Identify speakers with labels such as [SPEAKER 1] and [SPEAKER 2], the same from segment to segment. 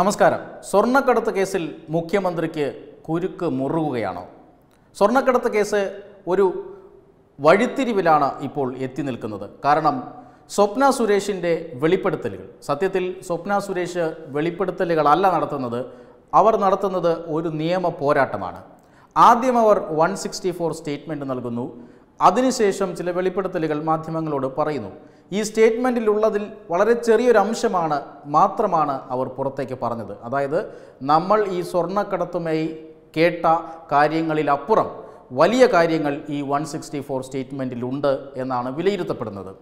[SPEAKER 1] നമസ്കാരം സ്വർണ്ണക്കടത്ത് കേസിൽ മുഖ്യമന്ത്രിക്ക് കുരുക്ക് മുറുകുകയാണോ സ്വർണ്ണക്കടത്ത് കേസ് ഒരു വഴിത്തിരിവിലാണ് ഇപ്പോൾ എത്തി നിൽക്കുന്നത് കാരണം സ്വപ്ന സുരേഷിൻ്റെ വെളിപ്പെടുത്തലുകൾ സത്യത്തിൽ സ്വപ്ന സുരേഷ് വെളിപ്പെടുത്തലുകളല്ല നടത്തുന്നത് അവർ നടത്തുന്നത് ഒരു നിയമ പോരാട്ടമാണ് ആദ്യം അവർ വൺ സിക്സ്റ്റി ഫോർ സ്റ്റേറ്റ്മെൻറ്റ് നൽകുന്നു അതിനുശേഷം ചില വെളിപ്പെടുത്തലുകൾ മാധ്യമങ്ങളോട് പറയുന്നു ഈ ഉള്ളതിൽ വളരെ ചെറിയൊരു അംശമാണ് മാത്രമാണ് അവർ പുറത്തേക്ക് പറഞ്ഞത് അതായത് നമ്മൾ ഈ സ്വർണ്ണക്കടത്തുമായി കേട്ട കാര്യങ്ങളിലപ്പുറം വലിയ കാര്യങ്ങൾ ഈ വൺ സിക്സ്റ്റി ഫോർ സ്റ്റേറ്റ്മെൻറ്റിലുണ്ട് എന്നാണ് വിലയിരുത്തപ്പെടുന്നത്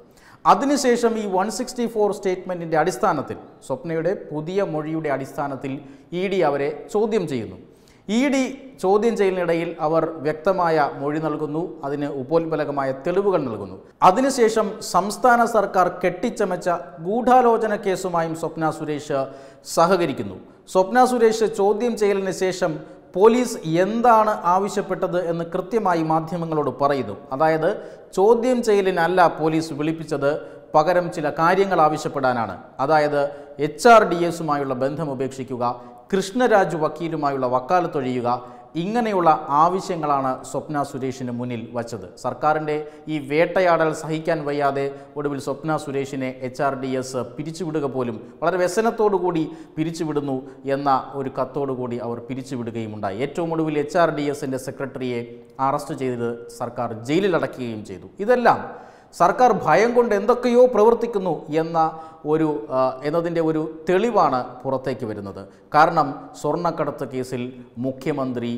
[SPEAKER 1] അതിനുശേഷം ഈ വൺ സിക്സ്റ്റി ഫോർ സ്റ്റേറ്റ്മെൻറ്റിൻ്റെ അടിസ്ഥാനത്തിൽ സ്വപ്നയുടെ പുതിയ മൊഴിയുടെ അടിസ്ഥാനത്തിൽ ഇ ഡി അവരെ ചോദ്യം ചെയ്യുന്നു ഇ ഡി ചോദ്യം ചെയ്യലിനിടയിൽ അവർ വ്യക്തമായ മൊഴി നൽകുന്നു അതിന് ഉപോത്ബലകമായ തെളിവുകൾ നൽകുന്നു അതിനുശേഷം സംസ്ഥാന സർക്കാർ കെട്ടിച്ചമച്ച ഗൂഢാലോചന കേസുമായും സ്വപ്ന സുരേഷ് സഹകരിക്കുന്നു സ്വപ്ന സുരേഷ് ചോദ്യം ചെയ്യലിന് ശേഷം പോലീസ് എന്താണ് ആവശ്യപ്പെട്ടത് എന്ന് കൃത്യമായി മാധ്യമങ്ങളോട് പറയുന്നു അതായത് ചോദ്യം ചെയ്യലിനല്ല പോലീസ് വിളിപ്പിച്ചത് പകരം ചില കാര്യങ്ങൾ ആവശ്യപ്പെടാനാണ് അതായത് എച്ച് ആർ ഡി എസുമായുള്ള ബന്ധം ഉപേക്ഷിക്കുക കൃഷ്ണരാജ് വക്കീലുമായുള്ള വക്കാലത്തൊഴിയുക ഇങ്ങനെയുള്ള ആവശ്യങ്ങളാണ് സ്വപ്ന സുരേഷിന് മുന്നിൽ വച്ചത് സർക്കാരിൻ്റെ ഈ വേട്ടയാടൽ സഹിക്കാൻ വയ്യാതെ ഒടുവിൽ സ്വപ്ന സുരേഷിനെ എച്ച് ആർ ഡി എസ് പിരിച്ചുവിടുക പോലും വളരെ വ്യസനത്തോടുകൂടി പിരിച്ചുവിടുന്നു എന്ന ഒരു കത്തോടുകൂടി അവർ പിരിച്ചുവിടുകയും ഉണ്ടായി ഏറ്റവും ഒടുവിൽ എച്ച് ആർ ഡി എസിൻ്റെ സെക്രട്ടറിയെ അറസ്റ്റ് ചെയ്ത് സർക്കാർ ജയിലിലടക്കുകയും ചെയ്തു ഇതെല്ലാം സർക്കാർ ഭയം കൊണ്ട് എന്തൊക്കെയോ പ്രവർത്തിക്കുന്നു എന്ന ഒരു എന്നതിൻ്റെ ഒരു തെളിവാണ് പുറത്തേക്ക് വരുന്നത് കാരണം സ്വർണ്ണക്കടത്ത് കേസിൽ മുഖ്യമന്ത്രി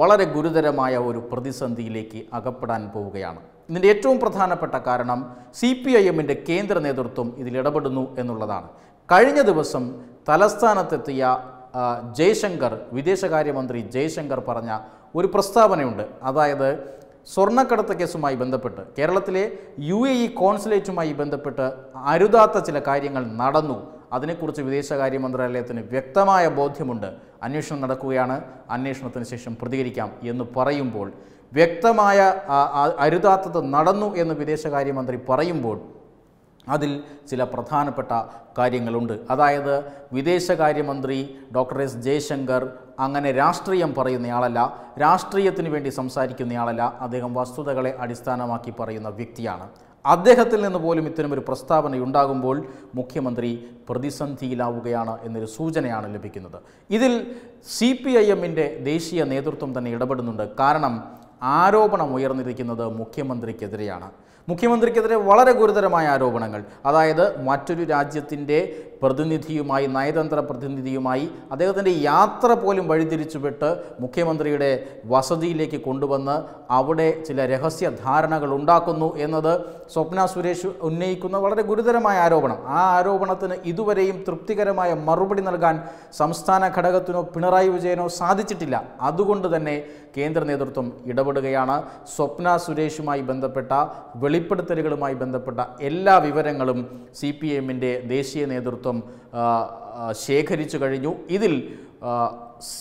[SPEAKER 1] വളരെ ഗുരുതരമായ ഒരു പ്രതിസന്ധിയിലേക്ക് അകപ്പെടാൻ പോവുകയാണ് ഇതിൻ്റെ ഏറ്റവും പ്രധാനപ്പെട്ട കാരണം സി പി ഐ എമ്മിൻ്റെ കേന്ദ്ര നേതൃത്വം ഇതിലിടപെടുന്നു എന്നുള്ളതാണ് കഴിഞ്ഞ ദിവസം തലസ്ഥാനത്തെത്തിയ ജയശങ്കർ വിദേശകാര്യമന്ത്രി ജയശങ്കർ പറഞ്ഞ ഒരു പ്രസ്താവനയുണ്ട് അതായത് സ്വർണ്ണക്കടത്ത് കേസുമായി ബന്ധപ്പെട്ട് കേരളത്തിലെ യു എ ഇ കോൺസുലേറ്റുമായി ബന്ധപ്പെട്ട് അരുതാത്ത ചില കാര്യങ്ങൾ നടന്നു അതിനെക്കുറിച്ച് വിദേശകാര്യ മന്ത്രാലയത്തിന് വ്യക്തമായ ബോധ്യമുണ്ട് അന്വേഷണം നടക്കുകയാണ് അന്വേഷണത്തിന് ശേഷം പ്രതികരിക്കാം എന്ന് പറയുമ്പോൾ വ്യക്തമായ അരുതാത്തത് നടന്നു എന്ന് വിദേശകാര്യമന്ത്രി പറയുമ്പോൾ അതിൽ ചില പ്രധാനപ്പെട്ട കാര്യങ്ങളുണ്ട് അതായത് വിദേശകാര്യമന്ത്രി ഡോക്ടർ എസ് ജയശങ്കർ അങ്ങനെ രാഷ്ട്രീയം പറയുന്നയാളല്ല രാഷ്ട്രീയത്തിന് വേണ്ടി സംസാരിക്കുന്നയാളല്ല അദ്ദേഹം വസ്തുതകളെ അടിസ്ഥാനമാക്കി പറയുന്ന വ്യക്തിയാണ് അദ്ദേഹത്തിൽ നിന്ന് പോലും ഇത്തരമൊരു പ്രസ്താവനയുണ്ടാകുമ്പോൾ മുഖ്യമന്ത്രി പ്രതിസന്ധിയിലാവുകയാണ് എന്നൊരു സൂചനയാണ് ലഭിക്കുന്നത് ഇതിൽ സി പി ഐ എമ്മിൻ്റെ ദേശീയ നേതൃത്വം തന്നെ ഇടപെടുന്നുണ്ട് കാരണം ആരോപണം ഉയർന്നിരിക്കുന്നത് മുഖ്യമന്ത്രിക്കെതിരെയാണ് മുഖ്യമന്ത്രിക്കെതിരെ വളരെ ഗുരുതരമായ ആരോപണങ്ങൾ അതായത് മറ്റൊരു രാജ്യത്തിൻ്റെ പ്രതിനിധിയുമായി നയതന്ത്ര പ്രതിനിധിയുമായി അദ്ദേഹത്തിൻ്റെ യാത്ര പോലും വഴിതിരിച്ചുവിട്ട് മുഖ്യമന്ത്രിയുടെ വസതിയിലേക്ക് കൊണ്ടുവന്ന് അവിടെ ചില രഹസ്യ ധാരണകൾ ഉണ്ടാക്കുന്നു എന്നത് സ്വപ്ന സുരേഷ് ഉന്നയിക്കുന്ന വളരെ ഗുരുതരമായ ആരോപണം ആ ആരോപണത്തിന് ഇതുവരെയും തൃപ്തികരമായ മറുപടി നൽകാൻ സംസ്ഥാന ഘടകത്തിനോ പിണറായി വിജയനോ സാധിച്ചിട്ടില്ല അതുകൊണ്ട് തന്നെ കേന്ദ്ര നേതൃത്വം ഇടപെടുകയാണ് സ്വപ്ന സുരേഷുമായി ബന്ധപ്പെട്ട വെളി വെളിപ്പെടുത്തലുകളുമായി ബന്ധപ്പെട്ട എല്ലാ വിവരങ്ങളും സി പി എമ്മിൻ്റെ ദേശീയ നേതൃത്വം ശേഖരിച്ചു കഴിഞ്ഞു ഇതിൽ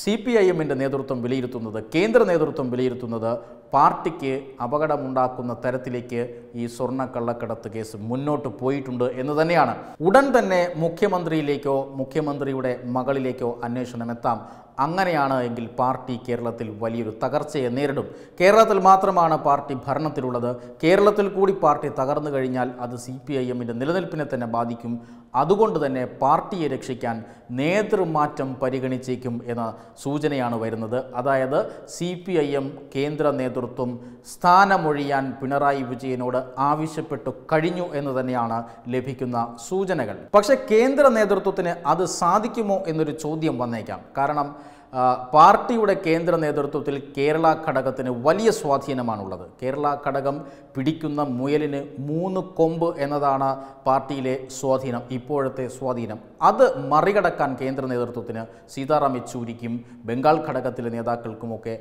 [SPEAKER 1] സി പി ഐ എമ്മിൻ്റെ നേതൃത്വം വിലയിരുത്തുന്നത് കേന്ദ്ര നേതൃത്വം വിലയിരുത്തുന്നത് പാർട്ടിക്ക് അപകടമുണ്ടാക്കുന്ന തരത്തിലേക്ക് ഈ സ്വർണ്ണക്കള്ളക്കടത്ത് കേസ് മുന്നോട്ട് പോയിട്ടുണ്ട് എന്ന് തന്നെയാണ് ഉടൻ തന്നെ മുഖ്യമന്ത്രിയിലേക്കോ മുഖ്യമന്ത്രിയുടെ മകളിലേക്കോ അന്വേഷണം എത്താം അങ്ങനെയാണ് എങ്കിൽ പാർട്ടി കേരളത്തിൽ വലിയൊരു തകർച്ചയെ നേരിടും കേരളത്തിൽ മാത്രമാണ് പാർട്ടി ഭരണത്തിലുള്ളത് കേരളത്തിൽ കൂടി പാർട്ടി തകർന്നു കഴിഞ്ഞാൽ അത് സി പി ഐ എമ്മിൻ്റെ നിലനിൽപ്പിനെ തന്നെ ബാധിക്കും അതുകൊണ്ട് തന്നെ പാർട്ടിയെ രക്ഷിക്കാൻ നേതൃമാറ്റം പരിഗണിച്ചേക്കും എന്ന സൂചനയാണ് വരുന്നത് അതായത് സി പി ഐ എം കേന്ദ്ര നേതൃത്വം സ്ഥാനമൊഴിയാൻ പിണറായി വിജയനോട് ആവശ്യപ്പെട്ടു കഴിഞ്ഞു എന്ന് തന്നെയാണ് ലഭിക്കുന്ന സൂചനകൾ പക്ഷേ കേന്ദ്ര നേതൃത്വത്തിന് അത് സാധിക്കുമോ എന്നൊരു ചോദ്യം വന്നേക്കാം കാരണം പാർട്ടിയുടെ കേന്ദ്ര നേതൃത്വത്തിൽ കേരള ഘടകത്തിന് വലിയ സ്വാധീനമാണുള്ളത് കേരള ഘടകം പിടിക്കുന്ന മുയലിന് മൂന്ന് കൊമ്പ് എന്നതാണ് പാർട്ടിയിലെ സ്വാധീനം ഇപ്പോഴത്തെ സ്വാധീനം അത് മറികടക്കാൻ കേന്ദ്ര നേതൃത്വത്തിന് സീതാറാം യെച്ചൂരിക്കും ബംഗാൾ ഘടകത്തിലെ നേതാക്കൾക്കുമൊക്കെ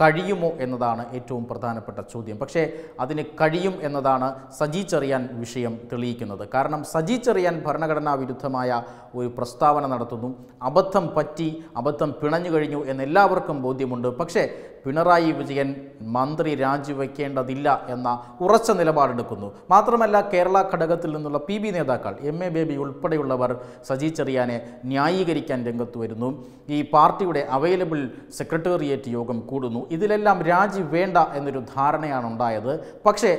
[SPEAKER 1] കഴിയുമോ എന്നതാണ് ഏറ്റവും പ്രധാനപ്പെട്ട ചോദ്യം പക്ഷേ അതിന് കഴിയും എന്നതാണ് സജി ചെറിയാൻ വിഷയം തെളിയിക്കുന്നത് കാരണം സജി ചെറിയാൻ ഭരണഘടനാ വിരുദ്ധമായ ഒരു പ്രസ്താവന നടത്തുന്നു അബദ്ധം പറ്റി അബദ്ധം പിണഞ്ഞു കഴിഞ്ഞു എന്നെല്ലാവർക്കും ബോധ്യമുണ്ട് പക്ഷേ പിണറായി വിജയൻ മന്ത്രി രാജിവെക്കേണ്ടതില്ല എന്ന ഉറച്ച നിലപാടെടുക്കുന്നു മാത്രമല്ല കേരള ഘടകത്തിൽ നിന്നുള്ള പി ബി നേതാക്കൾ എം എ ബേബി ഉൾപ്പെടെയുള്ളവർ സജി ചെറിയാനെ ന്യായീകരിക്കാൻ രംഗത്ത് വരുന്നു ഈ പാർട്ടിയുടെ അവൈലബിൾ സെക്രട്ടേറിയറ്റ് യോഗം കൂടുന്നു ഇതിലെല്ലാം രാജി വേണ്ട എന്നൊരു ധാരണയാണ് ഉണ്ടായത് പക്ഷേ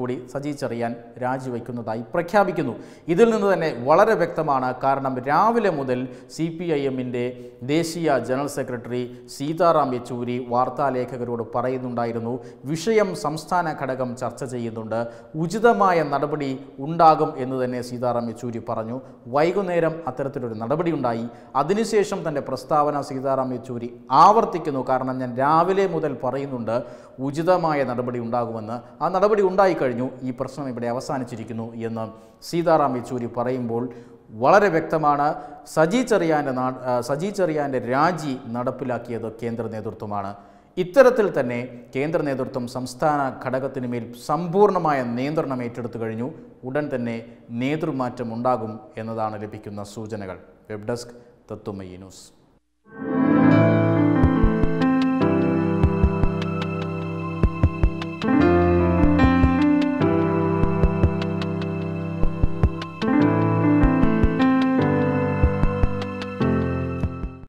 [SPEAKER 1] കൂടി സജി ചെറിയാൻ രാജിവെക്കുന്നതായി പ്രഖ്യാപിക്കുന്നു ഇതിൽ നിന്ന് തന്നെ വളരെ വ്യക്തമാണ് കാരണം രാവിലെ മുതൽ സി പി ഐ എമ്മിൻ്റെ ദേശീയ ജനറൽ സെക്രട്ടറി സീതാറാം യെച്ചൂരി വാർത്താലേഖകരോട് പറയുന്നുണ്ടായിരുന്നു വിഷയം സംസ്ഥാന ഘടകം ചർച്ച ചെയ്യുന്നുണ്ട് ഉചിതമായ നടപടി ഉണ്ടാകും എന്ന് തന്നെ സീതാറാം യെച്ചൂരി പറഞ്ഞു വൈകുന്നേരം അത്തരത്തിലൊരു നടപടി ഉണ്ടായി അതിനുശേഷം തൻ്റെ പ്രസ്താവന സീതാറാം യെച്ചൂരി ആവർത്തിക്കുന്നു കാരണം ഞാൻ രാവിലെ മുതൽ പറയുന്നുണ്ട് ഉചിതമായ നടപടി ഉണ്ടാകുമെന്ന് ആ നടപടി ഉണ്ടായിക്കഴിഞ്ഞു ഈ പ്രശ്നം ഇവിടെ അവസാനിച്ചിരിക്കുന്നു എന്ന് സീതാറാം യെച്ചൂരി പറയുമ്പോൾ വളരെ വ്യക്തമാണ് സജി ചെറിയാൻ്റെ സജി ചെറിയാൻ്റെ രാജി നടപ്പിലാക്കിയത് കേന്ദ്ര നേതൃത്വമാണ് ഇത്തരത്തിൽ തന്നെ കേന്ദ്ര നേതൃത്വം സംസ്ഥാന ഘടകത്തിന് മേൽ സമ്പൂർണ്ണമായ നിയന്ത്രണം ഏറ്റെടുത്തു കഴിഞ്ഞു ഉടൻ തന്നെ നേതൃമാറ്റം ഉണ്ടാകും എന്നതാണ് ലഭിക്കുന്ന സൂചനകൾ വെബ് ഡെസ്ക് തത്വമയി ന്യൂസ്